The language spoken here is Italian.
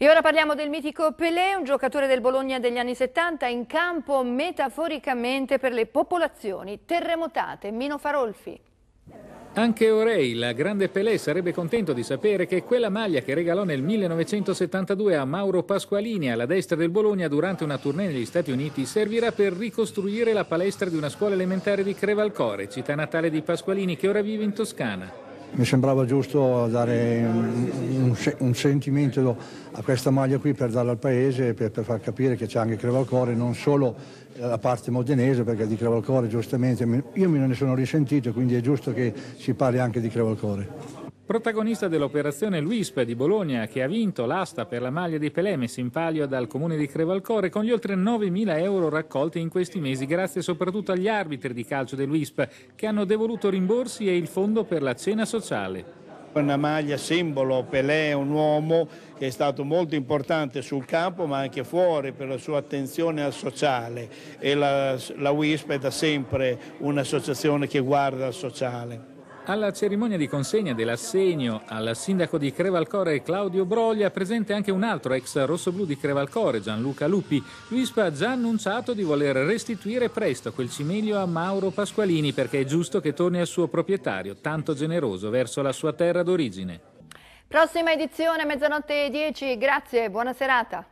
E ora parliamo del mitico Pelé, un giocatore del Bologna degli anni 70 in campo metaforicamente per le popolazioni terremotate. Mino Farolfi. Anche Orei, la grande Pelé, sarebbe contento di sapere che quella maglia che regalò nel 1972 a Mauro Pasqualini alla destra del Bologna durante una tournée negli Stati Uniti servirà per ricostruire la palestra di una scuola elementare di Crevalcore, città natale di Pasqualini che ora vive in Toscana mi sembrava giusto dare un, un, un, sentimento a questa maglia qui per darla al paese, per, per far capire che c'è anche Crevalcore, non solo la parte modenese, perché di Crevalcore giustamente io me ne sono risentito, quindi è giusto che si parli anche di Crevalcore. Protagonista dell'operazione Luisp di Bologna, che ha vinto l'asta per la maglia di Pelé messa in palio dal comune di Crevalcore con gli oltre 9.000 euro raccolti in questi mesi grazie soprattutto agli arbitri di calcio dell'Uisp che hanno devoluto rimborsi e il fondo per la cena sociale. Una maglia simbolo, Pelé è un uomo che è stato molto importante sul campo ma anche fuori per la sua attenzione al sociale e la, la WISP è da sempre un'associazione che guarda al sociale. Alla cerimonia di consegna dell'assegno al sindaco di Crevalcore Claudio Broglia presente anche un altro ex rossoblu di Crevalcore, Gianluca Lupi. Vispa ha già annunciato di voler restituire presto quel cimelio a Mauro Pasqualini perché è giusto che torni al suo proprietario, tanto generoso verso la sua terra d'origine. Prossima edizione, mezzanotte 10. Grazie, buona serata.